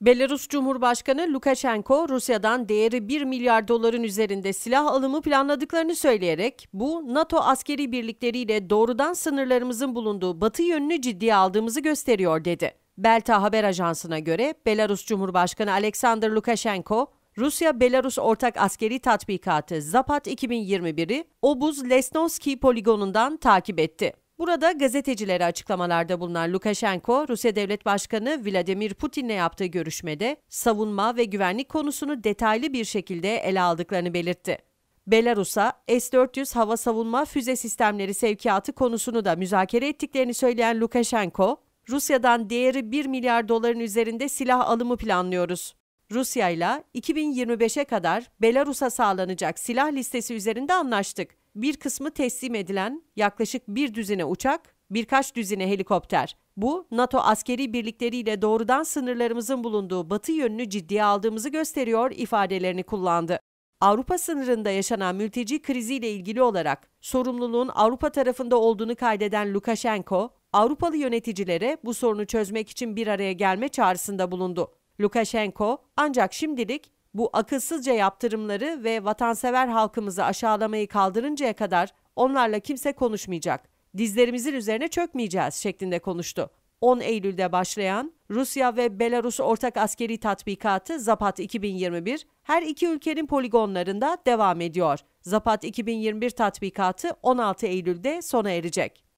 Belarus Cumhurbaşkanı Lukashenko, Rusya'dan değeri 1 milyar doların üzerinde silah alımı planladıklarını söyleyerek, bu NATO askeri birlikleriyle doğrudan sınırlarımızın bulunduğu batı yönünü ciddiye aldığımızı gösteriyor dedi. Belta haber ajansına göre Belarus Cumhurbaşkanı Alexander Lukashenko, Rusya-Belarus ortak askeri tatbikatı Zapat 2021'i Obuz Lesnovski poligonundan takip etti. Burada gazetecilere açıklamalarda bulunan Lukashenko, Rusya Devlet Başkanı Vladimir Putin'le yaptığı görüşmede savunma ve güvenlik konusunu detaylı bir şekilde ele aldıklarını belirtti. Belarus'a S-400 hava savunma füze sistemleri sevkiyatı konusunu da müzakere ettiklerini söyleyen Lukashenko, Rusya'dan değeri 1 milyar doların üzerinde silah alımı planlıyoruz. Rusya ile 2025'e kadar Belarus'a sağlanacak silah listesi üzerinde anlaştık. Bir kısmı teslim edilen yaklaşık bir düzine uçak, birkaç düzine helikopter. Bu NATO askeri birlikleriyle doğrudan sınırlarımızın bulunduğu batı yönünü ciddiye aldığımızı gösteriyor ifadelerini kullandı. Avrupa sınırında yaşanan mülteci kriziyle ilgili olarak sorumluluğun Avrupa tarafında olduğunu kaydeden Lukashenko, Avrupalı yöneticilere bu sorunu çözmek için bir araya gelme çağrısında bulundu. Lukashenko ancak şimdilik bu akılsızca yaptırımları ve vatansever halkımızı aşağılamayı kaldırıncaya kadar onlarla kimse konuşmayacak. Dizlerimizin üzerine çökmeyeceğiz şeklinde konuştu. 10 Eylül'de başlayan Rusya ve Belarus ortak askeri tatbikatı Zapat 2021 her iki ülkenin poligonlarında devam ediyor. Zapat 2021 tatbikatı 16 Eylül'de sona erecek.